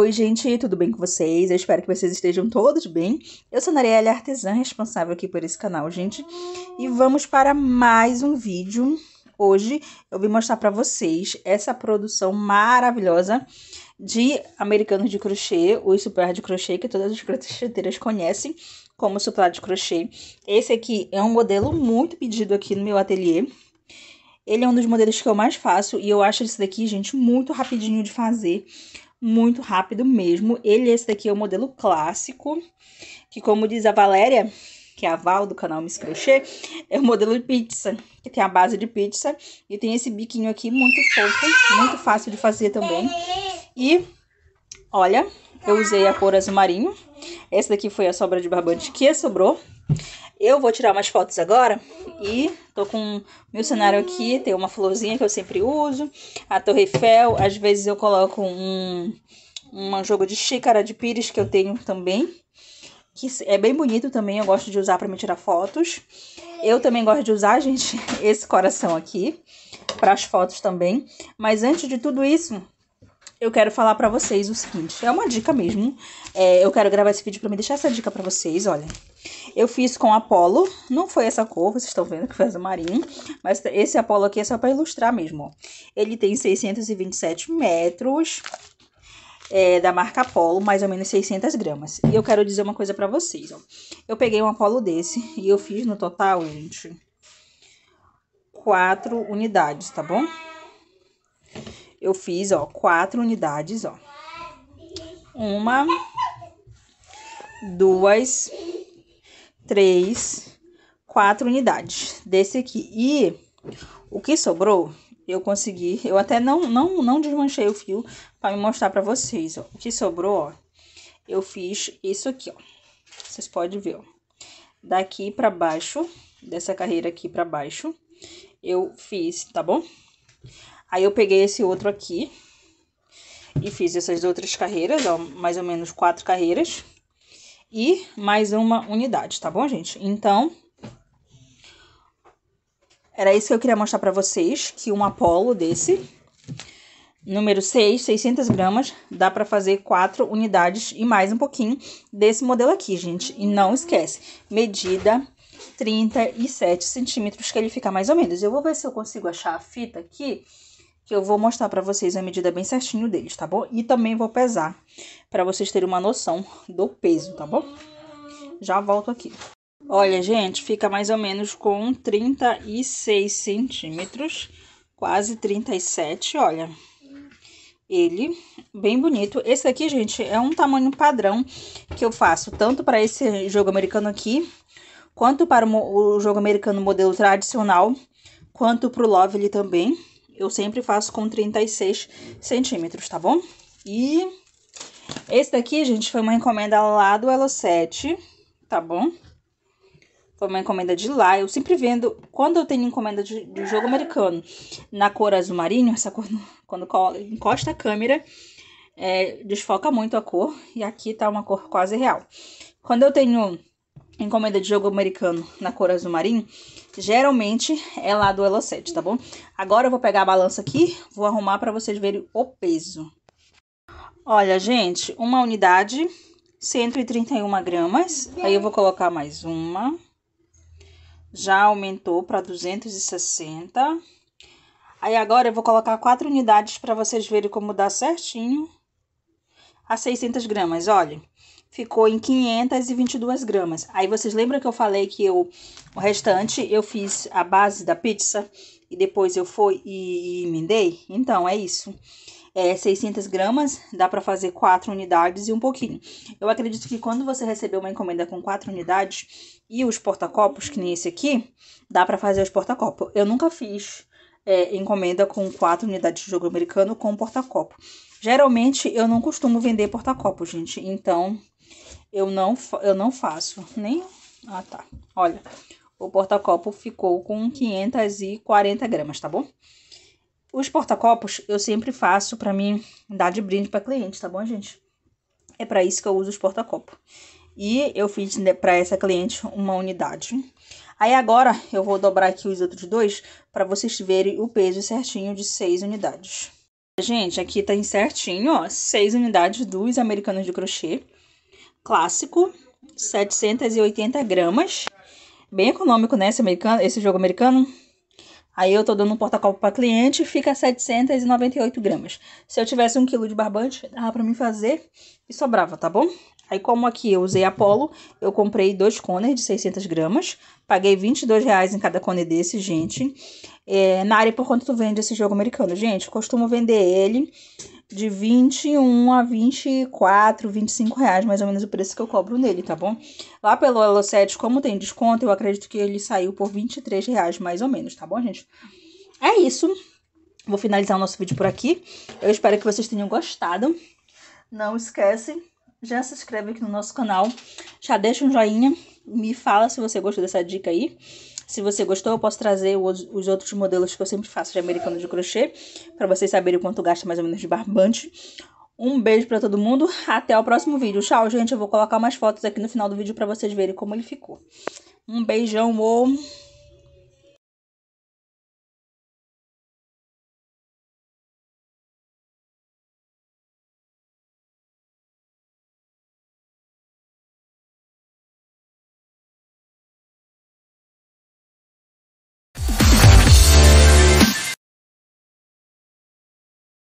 Oi, gente, tudo bem com vocês? Eu espero que vocês estejam todos bem. Eu sou a Narielle Artesã, responsável aqui por esse canal, gente. E vamos para mais um vídeo. Hoje eu vim mostrar para vocês essa produção maravilhosa de americanos de crochê, o super de crochê, que todas as crocheteiras conhecem como suplá de crochê. Esse aqui é um modelo muito pedido aqui no meu ateliê. Ele é um dos modelos que eu mais faço e eu acho esse daqui, gente, muito rapidinho de fazer muito rápido mesmo. Ele, esse daqui é o modelo clássico, que como diz a Valéria, que é a Val do canal Miss Crochê, é o modelo de pizza, que tem a base de pizza e tem esse biquinho aqui muito fofo, muito fácil de fazer também. E olha, eu usei a cor azul marinho. Essa daqui foi a sobra de barbante que sobrou, eu vou tirar umas fotos agora e tô com meu cenário aqui, tem uma florzinha que eu sempre uso, a Torre Eiffel, às vezes eu coloco um, um jogo de xícara de pires que eu tenho também, que é bem bonito também, eu gosto de usar para me tirar fotos. Eu também gosto de usar, gente, esse coração aqui para as fotos também. Mas antes de tudo isso, eu quero falar para vocês o seguinte, é uma dica mesmo. É, eu quero gravar esse vídeo para me deixar essa dica para vocês, olha. Eu fiz com Apolo, não foi essa cor, vocês estão vendo que faz o marinho, mas esse Apolo aqui é só para ilustrar mesmo, ó. Ele tem 627 metros, é, da marca Apollo, mais ou menos 600 gramas. E eu quero dizer uma coisa para vocês, ó. Eu peguei um Apollo desse e eu fiz no total, gente, quatro unidades, tá bom? Eu fiz, ó, quatro unidades, ó. Uma, duas, três, quatro unidades desse aqui. E o que sobrou, eu consegui, eu até não, não, não desmanchei o fio para me mostrar para vocês, ó. O que sobrou, ó, eu fiz isso aqui, ó. Vocês podem ver, ó. Daqui para baixo, dessa carreira aqui para baixo, eu fiz, tá bom? Aí eu peguei esse outro aqui e fiz essas outras carreiras, ó, mais ou menos quatro carreiras e mais uma unidade, tá bom, gente? Então, era isso que eu queria mostrar para vocês, que um Apollo desse, número 6, 600 gramas, dá para fazer quatro unidades e mais um pouquinho desse modelo aqui, gente. E não esquece, medida 37 centímetros que ele fica mais ou menos. Eu vou ver se eu consigo achar a fita aqui que eu vou mostrar para vocês a medida bem certinho deles, tá bom? E também vou pesar para vocês terem uma noção do peso, tá bom? Já volto aqui. Olha, gente, fica mais ou menos com 36 centímetros, quase 37, olha. Ele, bem bonito. Esse aqui, gente, é um tamanho padrão que eu faço tanto para esse jogo americano aqui, quanto para o jogo americano modelo tradicional, quanto para o Lovely também. Eu sempre faço com 36 centímetros, tá bom? E esse daqui, gente, foi uma encomenda lá do Elo 7, tá bom? Foi uma encomenda de lá. Eu sempre vendo, quando eu tenho encomenda de, de jogo americano na cor azul marinho, essa cor, quando encosta a câmera, é, desfoca muito a cor. E aqui tá uma cor quase real. Quando eu tenho encomenda de jogo americano na cor azul marinho, geralmente é lá do Elo 7, tá bom? Agora eu vou pegar a balança aqui, vou arrumar para vocês verem o peso. Olha, gente, uma unidade, 131 gramas. Aí eu vou colocar mais uma. Já aumentou para 260. Aí agora eu vou colocar quatro unidades para vocês verem como dá certinho. A 600 gramas, olha ficou em 522 gramas. Aí vocês lembram que eu falei que eu, o restante eu fiz a base da pizza e depois eu fui e, e emendei? Então, é isso. É 600 gramas, dá para fazer 4 unidades e um pouquinho. Eu acredito que quando você receber uma encomenda com 4 unidades e os porta-copos, que nem esse aqui, dá para fazer os porta-copos. Eu nunca fiz é, encomenda com quatro unidades de jogo americano com porta-copo. Geralmente eu não costumo vender porta-copo, gente, então eu não, eu não faço nem. Ah, tá. Olha, o porta-copo ficou com 540 gramas, tá bom? Os porta-copos eu sempre faço para mim dar de brinde para cliente, tá bom, gente? É para isso que eu uso os porta-copo. E eu fiz né, para essa cliente uma unidade. Aí agora eu vou dobrar aqui os outros dois para vocês verem o peso certinho de seis unidades. Gente, aqui tá certinho, ó, seis unidades dos americanos de crochê clássico, 780 gramas. Bem econômico, né, esse, americano, esse jogo americano. Aí eu tô dando um porta-copo pra cliente, fica 798 gramas. Se eu tivesse um quilo de barbante, dava pra mim fazer e sobrava, tá bom? Aí, como aqui eu usei Apollo, eu comprei dois cones de 600 gramas. Paguei 22 reais em cada cone desse, gente. É, na área, por quanto tu vende esse jogo americano? Gente, costumo vender ele de 21 a 24, 25 reais, mais ou menos o preço que eu cobro nele, tá bom? Lá pelo Elo 7, como tem desconto, eu acredito que ele saiu por 23 reais, mais ou menos, tá bom, gente? É isso. Vou finalizar o nosso vídeo por aqui. Eu espero que vocês tenham gostado. Não esquecem já se inscreve aqui no nosso canal, já deixa um joinha, me fala se você gostou dessa dica aí. Se você gostou, eu posso trazer os outros modelos que eu sempre faço de americano de crochê, para vocês saberem quanto gasta mais ou menos de barbante. Um beijo para todo mundo, até o próximo vídeo. Tchau, gente, eu vou colocar umas fotos aqui no final do vídeo para vocês verem como ele ficou. Um beijão, ou...